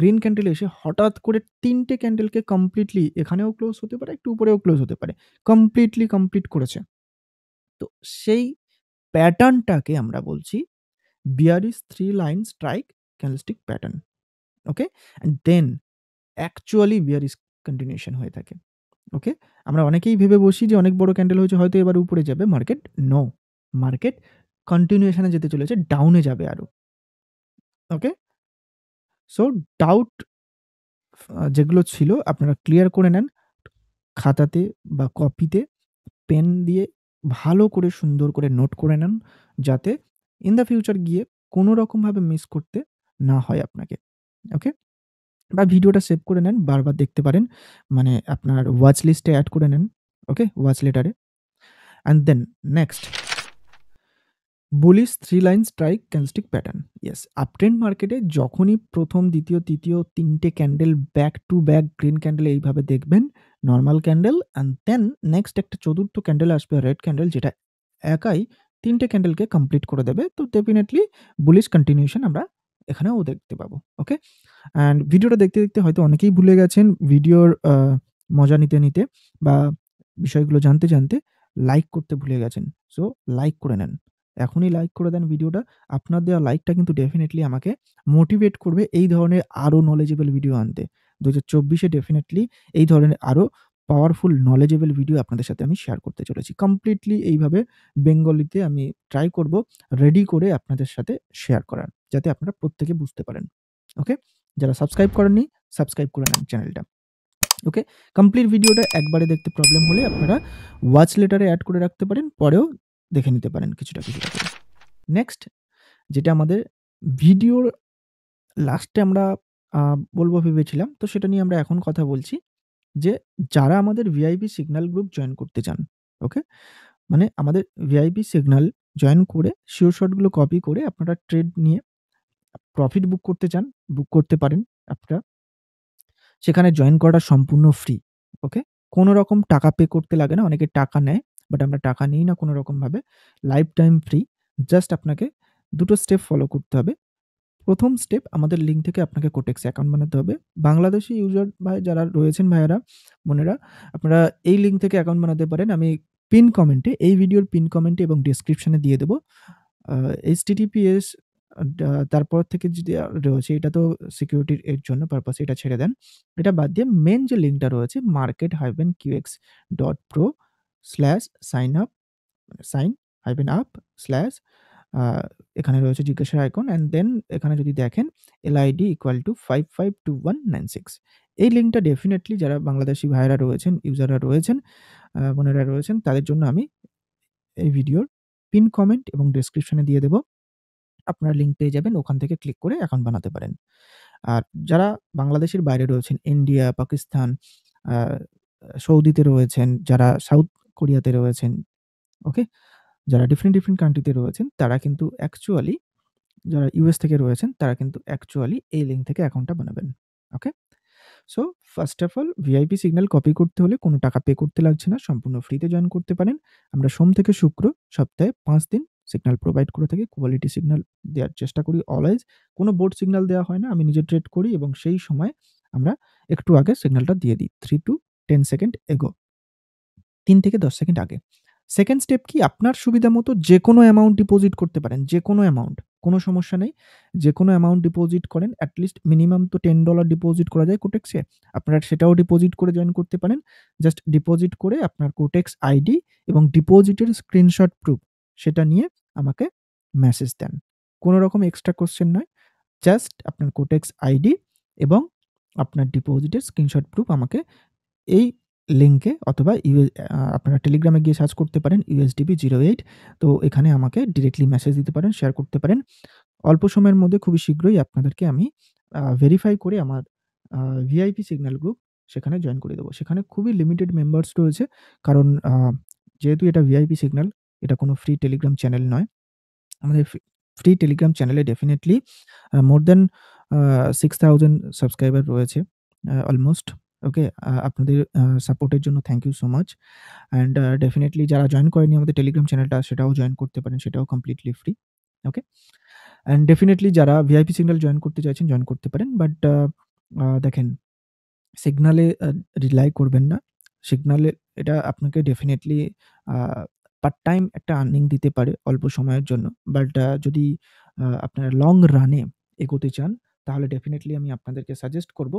গ্রিন ক্যান্ডেল এসে হঠাৎ করে তিনটে ক্যান্ডেলকে কমপ্লিটলি এখানেও ক্লোজ হতে পারে একটু উপরেও ক্লোজ হতে পারে কমপ্লিটলি কমপ্লিট করেছে তো সেই প্যাটার্নটাকে আমরা বলছি bearish three line strike candlestick pattern okay then actually bearish continuation হয়ে থাকে ওকে আমরা অনেকেই ভেবে বসি যে অনেক বড় ক্যান্ডেল হয়েছে হয়তো এবার উপরে যাবে মার্কেট নো মার্কেট কন্টিনিউশনে যেতে চলেছে ডাউনে যাবে আরও ওকে সো ডাউট যেগুলো ছিল আপনারা ক্লিয়ার করে নেন খাতাতে বা কপিতে পেন দিয়ে ভালো করে সুন্দর করে নোট করে নেন যাতে ইন দ্য ফিউচার গিয়ে কোনো রকমভাবে মিস করতে না হয় আপনাকে ওকে বা ভিডিওটা সেভ করে নেন বারবার দেখতে পারেন মানে আপনার ওয়াচ লিস্টে অ্যাড করে নেন ওকে ওয়াচ লেটারে and then next bullish three line strike candlestick pattern yes up trend মার্কেটে যখনই প্রথম দ্বিতীয় তৃতীয় তিনটে candle back to back green candle এইভাবে দেখবেন normal candle and then next একটা চতুর্থ ক্যান্ডেল আসবে রেড ক্যান্ডেল যেটা একাই তিনটে ক্যান্ডেলকে কমপ্লিট করে দেবে তো ডেফিনেটলি বুলিশ কন্টিনিউশন আমরা এখানেও দেখতে পাবো ওকে অ্যান্ড ভিডিওটা দেখতে দেখতে হয়তো অনেকেই ভুলে গেছেন ভিডিওর মজা নিতে নিতে বা বিষয়গুলো জানতে জানতে লাইক করতে ভুলে গেছেন সো লাইক করে নেন এখনই লাইক করে দেন ভিডিওটা আপনার দেওয়া লাইকটা কিন্তু ডেফিনেটলি আমাকে মোটিভেট করবে এই ধরনের আরও নলেজেবল ভিডিও আনতে দু হাজার চব্বিশে ডেফিনেটলি এই ধরনের আরও পাওয়ারফুল নলেজেবল ভিডিও আপনাদের সাথে আমি শেয়ার করতে চলেছি কমপ্লিটলি এইভাবে বেঙ্গলিতে আমি ট্রাই করব রেডি করে আপনাদের সাথে শেয়ার করার যাতে আপনারা প্রত্যেকে বুঝতে পারেন ওকে যারা সাবস্ক্রাইব করেননি সাবস্ক্রাইব করে নেন চ্যানেলটা ওকে কমপ্লিট ভিডিওটা একবারে দেখতে প্রবলেম হলে আপনারা ওয়াচ লেটারে অ্যাড করে রাখতে পারেন পরেও দেখে নিতে পারেন কিছুটা কিছুটা করে নেক্সট যেটা আমাদের ভিডিওর লাস্টে আমরা বলবো ভেবেছিলাম তো সেটা নিয়ে আমরা এখন কথা বলছি যে যারা আমাদের ভিআইপি সিগন্যাল গ্রুপ জয়েন করতে চান ওকে মানে আমাদের ভিআইপি সিগন্যাল জয়েন করে শিওর শটগুলো কপি করে আপনারা ট্রেড নিয়ে প্রফিট বুক করতে চান বুক করতে পারেন আপনারা সেখানে জয়েন করাটা সম্পূর্ণ ফ্রি ওকে কোনো রকম টাকা পে করতে লাগে না অনেকে টাকা নেয় বাট আমরা টাকা নিই না কোনো রকমভাবে লাইফ টাইম ফ্রি জাস্ট আপনাকে দুটো স্টেপ ফলো করতে হবে প্রথম স্টেপ আমাদের লিঙ্ক থেকে আপনাকে কোটেক্স অ্যাকাউন্ট বানাতে হবে বাংলাদেশি ইউজার ভাই যারা রয়েছেন ভাইয়ারা বোনেরা আপনারা এই লিঙ্ক থেকে অ্যাকাউন্ট বানাতে পারেন আমি পিন কমেন্টে এই ভিডিওর পিন কমেন্টে এবং ডিসক্রিপশানে দিয়ে দেবো এইচ টিটিপিএস তারপর থেকে যদি রয়েছে এটা তো সিকিউরিটির এর জন্য পারপাস এটা ছেড়ে দেন এটা বাদ দিয়ে মেন যে লিঙ্কটা রয়েছে মার্কেট হাইবেন QX dot pro slash sign up sign হাইবেন আপ স্ল্যাশ এখানে রয়েছে জিজ্ঞাসার আইকন অ্যান্ড দেন এখানে যদি দেখেন LID equal to five five two one nine six এই লিঙ্কটা ডেফিনেটলি যারা বাংলাদেশি ভাইয়েরা রয়েছেন ইউজাররা রয়েছেন বোনেরা রয়েছেন তাদের জন্য আমি এই ভিডিওর পিন কমেন্ট এবং ডেসক্রিপশানে দিয়ে দেবো আপনারা লিঙ্ক পেয়ে যাবেন ওখান থেকে ক্লিক করে অ্যাকাউন্ট বানাতে পারেন আর যারা বাংলাদেশের বাইরে রয়েছেন ইন্ডিয়া পাকিস্তান সৌদিতে রয়েছেন যারা সাউথ কোরিয়াতে রয়েছেন ওকে যারা ডিফারেন্ট ডিফারেন্ট কান্ট্রিতে রয়েছেন তারা কিন্তু অ্যাকচুয়ালি যারা ইউএস থেকে রয়েছেন তারা কিন্তু অ্যাকচুয়ালি এই লিঙ্ক থেকে অ্যাকাউন্টটা বানাবেন okay so first of all VIP signal copy করতে হলে কোনো টাকা পে করতে লাগছে না সম্পূর্ণ ফ্রিতে জয়েন করতে পারেন আমরা সোম থেকে শুক্র সপ্তাহে পাঁচ দিন সিগনাল প্রোভাইড করে থাকি কোয়ালিটি সিগনাল দেওয়ার চেষ্টা করি অলওয়েজ কোনো বোর্ড সিগনাল দেওয়া হয় না আমি নিজে ট্রেড করি এবং সেই সময় আমরা একটু আগে সিগনালটা দিয়ে দিই থ্রি টু টেন সেকেন্ড এগো তিন থেকে দশ সেকেন্ড আগে সেকেন্ড স্টেপ কি আপনার সুবিধা মতো যে কোনো অ্যামাউন্ট ডিপোজিট করতে পারেন যে কোনো অ্যামাউন্ট কোনো সমস্যা নেই যে কোনো অ্যামাউন্ট ডিপোজিট করেন অ্যাটলিস্ট মিনিমাম তো টেন ডলার ডিপোজিট করা যায় কোটেক্সে আপনারা সেটাও ডিপোজিট করে জয়েন করতে পারেন জাস্ট ডিপোজিট করে আপনার কোটেক্স আইডি এবং ডিপোজিটের স্ক্রিনশট প্রুফ সেটা নিয়ে আমাকে মেসেজ দেন কোনো রকম এক্সট্রা কোশ্চেন নয় জাস্ট আপনার কোটেক্স আইডি এবং আপনার ডিপোজিটের স্ক্রিনশট প্রুফ আমাকে এই লিঙ্কে অথবা ইউ আপনারা টেলিগ্রামে গিয়ে সার্চ করতে পারেন ইউএসডিপি জিরো এইট তো এখানে আমাকে ডিরেক্টলি মেসেজ দিতে পারেন শেয়ার করতে পারেন অল্প সময়ের মধ্যে খুবই শীঘ্রই আপনাদেরকে আমি ভেরিফাই করে আমার ভিআইপি সিগন্যাল গ্রুপ সেখানে জয়েন করে দেবো সেখানে খুবই লিমিটেড মেম্বার্স রয়েছে কারণ যেহেতু এটা ভিআইপি সিগন্যাল এটা কোনো ফ্রি টেলিগ্রাম চ্যানেল নয় আমাদের ফ্রি টেলিগ্রাম চ্যানেলে definitely more than six thousand subscriber রয়েছে অলমোস্ট ওকে আপনাদের সাপোর্টের জন্য thank you so much and definitely যারা জয়েন করেনি আমাদের টেলিগ্রাম চ্যানেলটা সেটাও জয়েন করতে পারেন সেটাও completely free okay and definitely যারা ভিআইপি সিগন্যাল জয়েন করতে চাইছেন জয়েন করতে পারেন বাট দেখেন সিগনালে রিলাই করবেন না সিগনালে এটা আপনাকে ডেফিনেটলি পার্ট টাইম একটা আর্নিং দিতে পারে অল্প সময়ের জন্য বাট যদি আপনারা লং রানে এগোতে চান তাহলে ডেফিনেটলি আমি আপনাদেরকে সাজেস্ট করব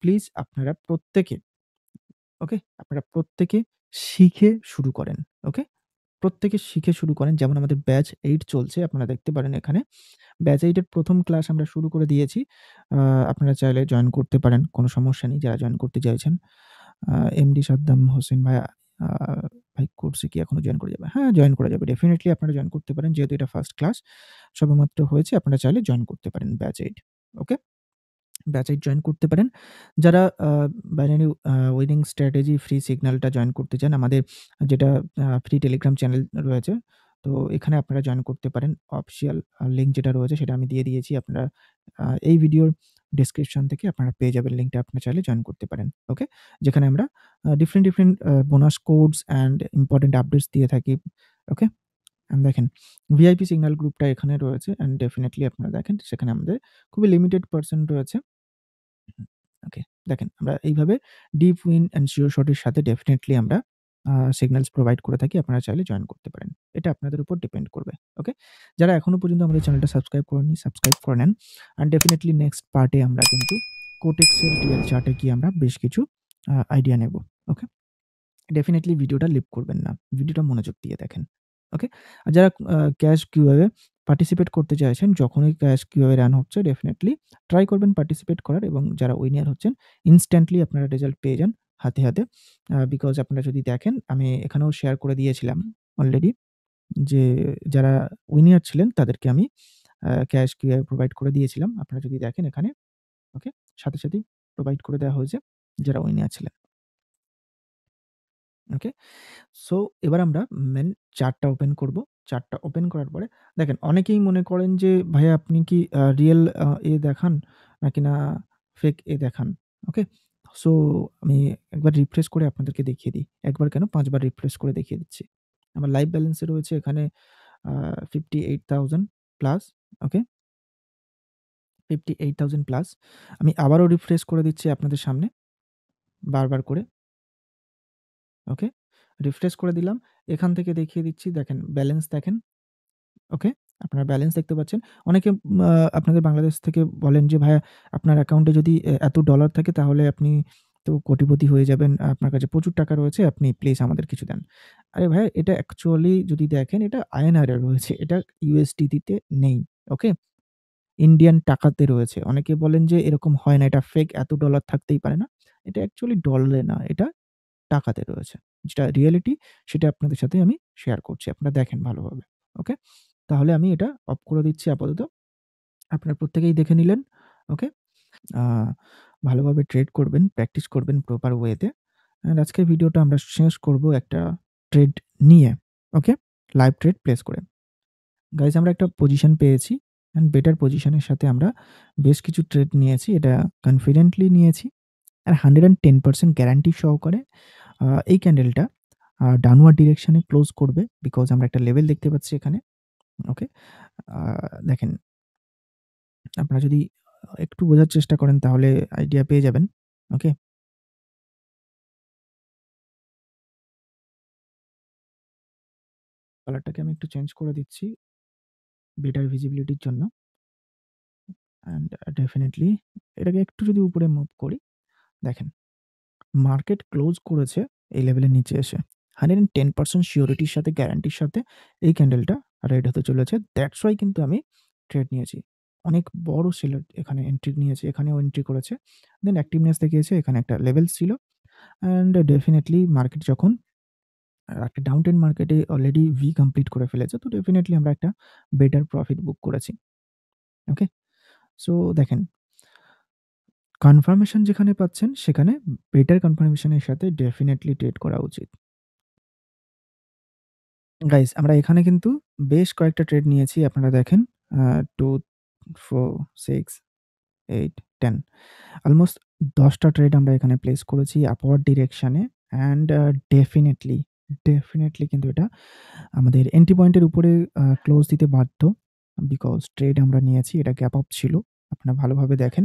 প্লিজ আপনারা প্রত্যেকে ওকে আপনারা প্রত্যেকে শিখে শুরু করেন ওকে প্রত্যেকে শিখে শুরু করেন যেমন আমাদের ব্যাচ এইট চলছে আপনারা দেখতে পারেন এখানে ব্যাচ এইটের প্রথম ক্লাস আমরা শুরু করে দিয়েছি আপনারা চাইলে জয়েন করতে পারেন কোনো সমস্যা নেই যারা জয়েন করতে চাইছেন এমডি সাদ্দাম হোসেন ভাইয়া ভাই কোর্সে কি এখনো জয়েন করা যাবে হ্যাঁ জয়েন করা যাবে ডেফিনেটলি আপনারা জয়েন করতে পারেন যেহেতু এটা ফার্স্ট ক্লাস সবেমাত্র হয়েছে আপনারা চাইলে জয়েন করতে পারেন ব্যাচ এইট ওকে ব্যাচ ব্যাচে জয়েন করতে পারেন যারা বাইনারি ওয়েডিং স্ট্র্যাটেজি ফ্রি সিগন্যালটা জয়েন করতে চান আমাদের যেটা ফ্রি টেলিগ্রাম চ্যানেল রয়েছে তো এখানে আপনারা জয়েন করতে পারেন অফিসিয়াল লিঙ্ক যেটা রয়েছে সেটা আমি দিয়ে দিয়েছি আপনারা এই ভিডিওর ডিসক্রিপশন থেকে আপনারা পেয়ে যাবেন লিঙ্কটা আপনার চাইলে জয়েন করতে পারেন ওকে যেখানে আমরা different different bonus codes and important updates দিয়ে থাকি ওকে দেখেন ভিআইপি সিগন্যাল গ্রুপটা এখানে রয়েছে অ্যান্ড ডেফিনেটলি আপনারা দেখেন সেখানে আমাদের খুবই লিমিটেড পার্সেন্ট রয়েছে ওকে দেখেন আমরা এইভাবে ডিপ উইন অ্যান্ড শিওর শটের সাথে ডেফিনেটলি আমরা সিগন্যালস প্রোভাইড করে থাকি। আপনারা চাইলে জয়েন করতে পারেন। এটা আপনাদের উপর ডিপেন্ড করবে। ওকে? যারা এখনো পর্যন্ত আমাদের চ্যানেলটা সাবস্ক্রাইব করেননি, সাবস্ক্রাইব করে নেন। অ্যান্ড ডেফিনেটলি নেক্সট পার্টে আমরা কিন্তু কোটেক্সের ডিএল চার্টে গিয়ে আমরা বেশ কিছু আইডিয়া নেব। ওকে? ডেফিনেটলি ভিডিওটা লিপ করবেন না। ভিডিওটা মনোযোগ দিয়ে দেখেন। ওকে? আর যারা ক্যাশ গিভওয়ে পার্টিসিপেট করতে চাইছেন, যখনই ক্যাশ গিভওয়ে রান হচ্ছে ডেফিনেটলি ট্রাই করবেন পার্টিসিপেট করার এবং যারা উইনার হচ্ছেন ইনস্ট্যান্টলি আপনারা রেজাল্ট পেয়ে যান। হাতে, হাতে। বিকজ আপনারা যদি দেখেন আমি এখানেও শেয়ার করে দিয়েছিলাম অলরেডি। যে যারা উইনিয়ার ছিলেন তাদেরকে আমি ক্যাশ কিভাবে প্রোভাইড করে দিয়েছিলাম। আপনারা যদি দেখেন এখানে ওকে? সাথে সাথেই প্রোভাইড করে দেওয়া হয়েছে যারা উইনিয়ার ছিলেন। ওকে? সো এবার আমরা মেন চারটা ওপেন করব। চারটা ওপেন করার পরে দেখেন অনেকেই মনে করেন যে ভাইয়া আপনি কি রিয়েল এ দেখান নাকি না ফেক এ দেখান। ওকে? সো আমি একবার রিফ্রেশ করে আপনাদেরকে দেখিয়ে দিই। একবার কেন পাঁচবার রিফ্রেশ করে দেখিয়ে দিচ্ছি। আমার লাইভ ব্যালেন্সে রয়েছে এখানে eight thousand plus okay? Thousand plus আমি আবারও রিফ্রেশ করে দিচ্ছি আপনাদের সামনে বারবার করে। ওকে? রিফ্রেশ করে দিলাম। এখান থেকে দেখিয়ে দিচ্ছি দেখেন ব্যালেন্স দেখেন। ওকে? আপনার ব্যালেন্স দেখতে পাচ্ছেন অনেকে আপনাদের বাংলাদেশ থেকে বলেন যে ভাইয়া আপনার অ্যাকাউন্টে যদি এত ডলার থাকে তাহলে আপনি তো কোটিপতি হয়ে যাবেন আপনার কাছে প্রচুর টাকা রয়েছে আপনি প্লিজ আমাদের কিছু দেন আরে ভাই এটা অ্যাকচুয়ালি যদি দেখেন এটা আইএনআরে রয়েছে এটা ইউএসডিতে নেই ওকে ইন্ডিয়ান টাকাতে রয়েছে অনেকে বলেন যে এরকম হয় না এটা ফেক এত ডলার থাকতেই পারে না এটা অ্যাকচুয়ালি ডলারে না এটা টাকাতে রয়েছে যেটা রিয়েলিটি সেটা আপনাদের সাথে আমি শেয়ার করছি আপনারা দেখেন ভালোভাবে ওকে তাহলে আমি এটা অফ করে দিচ্ছি আপাতত আপনারা প্রত্যেকেই দেখে নিলেন ওকে ভালোভাবে ট্রেড করবেন প্র্যাকটিস করবেন প্রপার ওয়েতে অ্যান্ড আজকের ভিডিওটা আমরা শেষ করব একটা ট্রেড নিয়ে ওকে লাইভ ট্রেড প্লেস করে গাইজ আমরা একটা পজিশন পেয়েছি অ্যান্ড বেটার পজিশনের সাথে আমরা বেশ কিছু ট্রেড নিয়েছি এটা কনফিডেন্টলি নিয়েছি আর hundred and ten percent guarantee সহকারে এই ক্যান্ডেলটা ডাউনওয়ার্ড ডিরেকশানে ক্লোজ করবে বিকজ আমরা একটা লেভেল দেখতে পাচ্ছি এখানে ওকে? দেখেন আপনারা যদি একটু বোঝার চেষ্টা করেন তাহলে আইডিয়া পেয়ে যাবেন। ওকে? কালারটাকে আমি একটু চেঞ্জ করে দিচ্ছি। বেটার ভিজিবিলিটি জন্য। অ্যান্ড ডেফিনেটলি এটাকে একটু যদি উপরে মুভ করি, দেখেন মার্কেট ক্লোজ করেছে এই লেভেলের নিচে এসে। টেন পার্সেন্ট সিওরিটির সাথে গ্যারান্টির সাথে এই ক্যান্ডেলটা রেড হতে চলেছে দ্যাটস ওয়াই কিন্তু আমি ট্রেড নিয়েছি অনেক বড় ছিল এখানে এন্ট্রি নিয়েছে এখানেও এন্ট্রি করেছে দেন অ্যাক্টিভনেস দেখিয়েছে এখানে একটা লেভেল ছিল অ্যান্ড ডেফিনেটলি মার্কেট যখন একটা ডাউন টেন মার্কেটে অলরেডি ভি কমপ্লিট করে ফেলেছে তো ডেফিনেটলি আমরা একটা বেটার প্রফিট বুক করেছি ওকে সো দেখেন কনফার্মেশন যেখানে পাচ্ছেন সেখানে বেটার কনফার্মেশনের সাথে ডেফিনেটলি ট্রেড করা উচিত গাইস আমরা এখানে কিন্তু বেশ কয়েকটা ট্রেড নিয়েছি আপনারা দেখেন two four six eight ten almost দশটা ট্রেড আমরা এখানে প্লেস করেছি আপওয়ার্ড ডিরেকশানে অ্যান্ড ডেফিনেটলি ডেফিনেটলি কিন্তু এটা আমাদের এন্ট্রি পয়েন্টের উপরে ক্লোজ দিতে বাধ্য বিকজ ট্রেড আমরা নিয়েছি এটা গ্যাপ আপ ছিল আপনারা ভালোভাবে দেখেন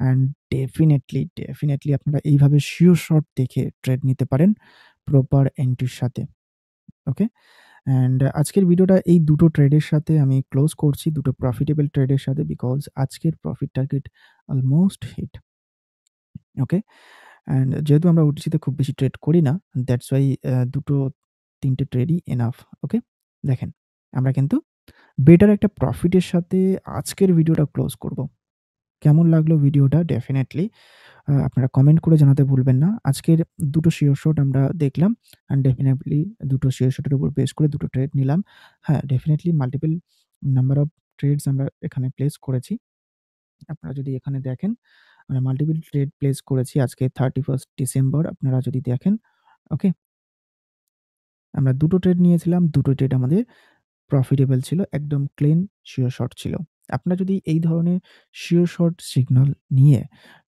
অ্যান্ড ডেফিনেটলি ডেফিনেটলি আপনারা এইভাবে শিওর শট দেখে ট্রেড নিতে পারেন প্রপার এন্ট্রির সাথে ওকে অ্যান্ড uh, আজকের ভিডিওটা এই দুটো ট্রেডের সাথে আমি ক্লোজ করছি দুটো প্রফিটেবল ট্রেডের সাথে বিকজ আজকের profit target almost hit okay and যেহেতু আমরা ওটিসিতে খুব বেশি ট্রেড করি না দ্যাটস ওয়াই uh, দুটো তিনটে ট্রেডই এনাফ ওকে দেখেন আমরা কিন্তু বেটার একটা প্রফিটের সাথে আজকের ভিডিওটা ক্লোজ করব কেমন লাগলো ভিডিওটা ডেফিনেটলি আপনারা কমেন্ট করে জানাতে ভুলবেন না আজকের দুটো শট আমরা দেখলাম অ্যান্ড ডেফিনেটলি দুটো শটের উপর বেস করে দুটো ট্রেড নিলাম হ্যাঁ definitely multiple number of trades আমরা এখানে প্লেস করেছি আপনারা যদি এখানে দেখেন আমরা মাল্টিপল ট্রেড প্লেস করেছি আজকে থার্টি ফার্স্ট ডিসেম্বর আপনারা যদি দেখেন ওকে আমরা দুটো ট্রেড নিয়েছিলাম দুটো ট্রেড আমাদের প্রফিটেবল ছিল একদম ক্লিন শিওর শর্ট ছিল আপনারা যদি এই ধরনের শিওর শর্ট সিগন্যাল নিয়ে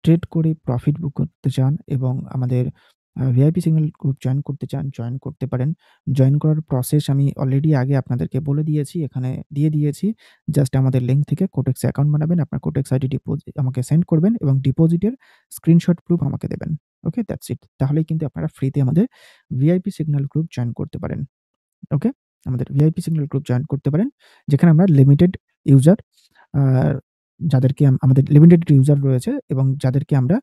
ট্রেড করে প্রফিট বুক করতে চান এবং আমাদের ভিআইপি সিগন্যাল গ্রুপ জয়েন করতে চান জয়েন করতে পারেন জয়েন করার প্রসেস আমি অলরেডি আগে আপনাদেরকে বলে দিয়েছি এখানে দিয়ে দিয়েছি জাস্ট আমাদের লিঙ্ক থেকে কোটেক্স অ্যাকাউন্ট বানাবেন আপনার কোটেক্স আইডি ডিপোজিট আমাকে সেন্ড করবেন এবং ডিপোজিটের স্ক্রিনশট প্রুফ আমাকে দেবেন ওকে দ্যাটস ইট তাহলেই কিন্তু আপনারা ফ্রিতে আমাদের ভিআইপি সিগন্যাল গ্রুপ জয়েন করতে পারেন ওকে আমাদের ভিআইপি সিগন্যাল গ্রুপ জয়েন করতে পারেন যেখানে আমরা লিমিটেড ইউজার আ যাদেরকে আমাদের লিমিটেড ইউজার রয়েছে এবং যাদেরকে আমরা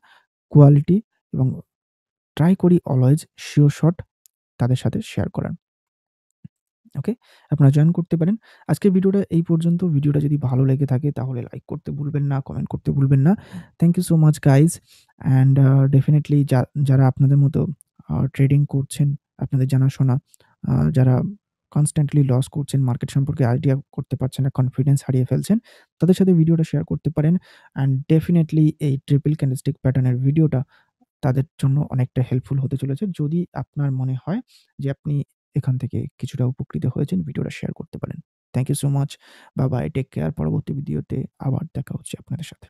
কোয়ালিটি এবং ট্রাই করি অলওয়েজ শিওর শট তাদের সাথে শেয়ার করার। ওকে? আপনারা জয়েন করতে পারেন। আজকের ভিডিওটা এই পর্যন্ত। ভিডিওটা যদি ভালো লেগে থাকে তাহলে লাইক করতে ভুলবেন না, কমেন্ট করতে ভুলবেন না। Thank you so much guys and definitely যা যারা আপনাদের মতো ট্রেডিং uh, করছেন, আপনাদের জানাশোনা uh, যারা কনস্ট্যান্টলি লস করছেন মার্কেট সম্পর্কে আইডিয়া করতে পারছেন না কনফিডেন্স হারিয়ে ফেলছেন তাদের সাথে ভিডিওটা শেয়ার করতে পারেন অ্যান্ড ডেফিনেটলি এই ট্রিপল ক্যান্ডেলস্টিক প্যাটার্নের ভিডিওটা তাদের জন্য অনেকটা হেল্পফুল হতে চলেছে যদি আপনার মনে হয় যে আপনি এখান থেকে কিছুটা উপকৃত হয়েছেন ভিডিওটা শেয়ার করতে পারেন thank you so much bye take care পরবর্তী ভিডিওতে আবার দেখা হচ্ছে আপনাদের সাথে